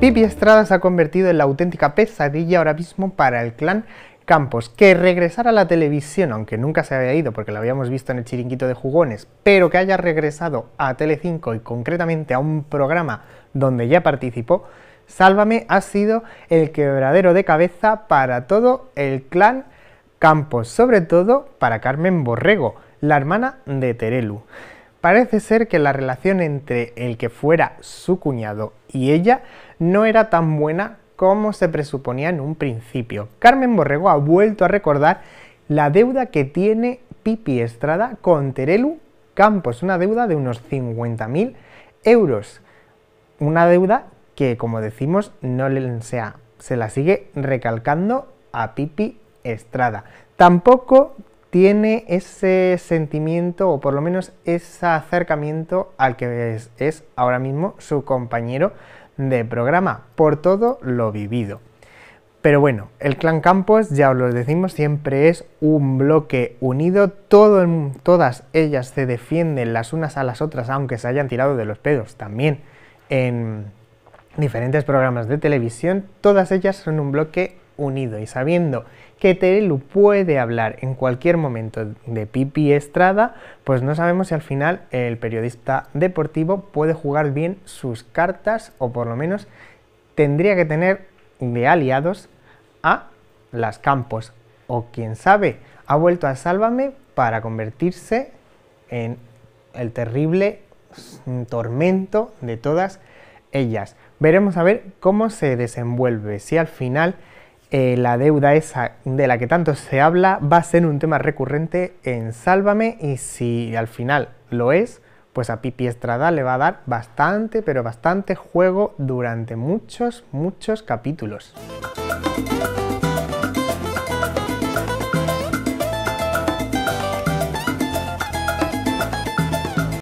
Pipi Estrada se ha convertido en la auténtica pesadilla ahora mismo para el clan Campos, que regresar a la televisión, aunque nunca se había ido porque lo habíamos visto en el chiringuito de jugones, pero que haya regresado a Telecinco y concretamente a un programa donde ya participó, Sálvame ha sido el quebradero de cabeza para todo el clan Campos, sobre todo para Carmen Borrego, la hermana de Terelu. Parece ser que la relación entre el que fuera su cuñado y ella no era tan buena como se presuponía en un principio. Carmen Borrego ha vuelto a recordar la deuda que tiene Pipi Estrada con Terelu Campos, una deuda de unos 50.000 euros. Una deuda que, como decimos, no le, sea, se la sigue recalcando a Pipi Estrada. Tampoco tiene ese sentimiento o por lo menos ese acercamiento al que es, ahora mismo su compañero de programa por todo lo vivido. Pero bueno, el Clan Campos, ya os lo decimos, siempre es un bloque unido, todas ellas se defienden las unas a las otras, aunque se hayan tirado de los pedos también en diferentes programas de televisión, todas ellas son un bloque unido y sabiendo que Terelu puede hablar en cualquier momento de Pipi Estrada, pues no sabemos si al final el periodista deportivo puede jugar bien sus cartas o por lo menos tendría que tener de aliados a las Campos o quién sabe ha vuelto a Sálvame para convertirse en el terrible tormento de todas ellas. Veremos a ver cómo se desenvuelve, si al final eh, la deuda esa de la que tanto se habla va a ser un tema recurrente en Sálvame y si al final lo es, pues a Pipi Estrada le va a dar bastante, pero bastante juego durante muchos, muchos capítulos.